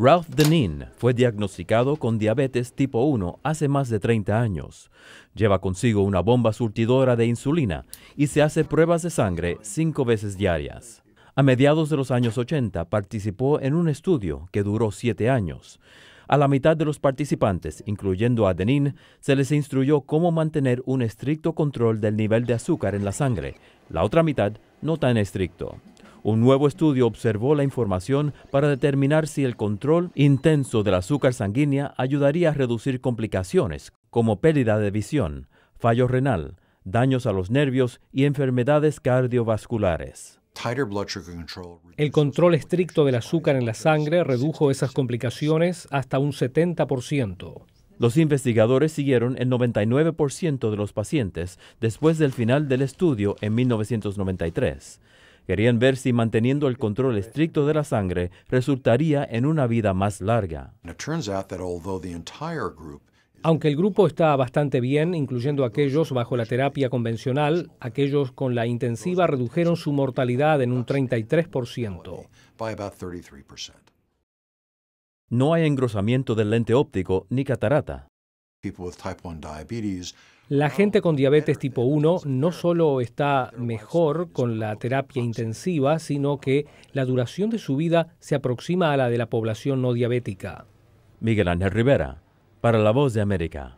Ralph Denin fue diagnosticado con diabetes tipo 1 hace más de 30 años. Lleva consigo una bomba surtidora de insulina y se hace pruebas de sangre cinco veces diarias. A mediados de los años 80 participó en un estudio que duró siete años. A la mitad de los participantes, incluyendo a Denin, se les instruyó cómo mantener un estricto control del nivel de azúcar en la sangre, la otra mitad no tan estricto. Un nuevo estudio observó la información para determinar si el control intenso del azúcar sanguínea ayudaría a reducir complicaciones como pérdida de visión, fallo renal, daños a los nervios y enfermedades cardiovasculares. El control estricto del azúcar en la sangre redujo esas complicaciones hasta un 70%. Los investigadores siguieron el 99% de los pacientes después del final del estudio en 1993. Querían ver si manteniendo el control estricto de la sangre resultaría en una vida más larga. Aunque el grupo está bastante bien, incluyendo aquellos bajo la terapia convencional, aquellos con la intensiva redujeron su mortalidad en un 33%. No hay engrosamiento del lente óptico ni catarata. La oh, gente con diabetes tipo 1 no solo está mejor con la terapia intensiva, sino que la duración de su vida se aproxima a la de la población no diabética. Miguel Ángel Rivera, para La Voz de América.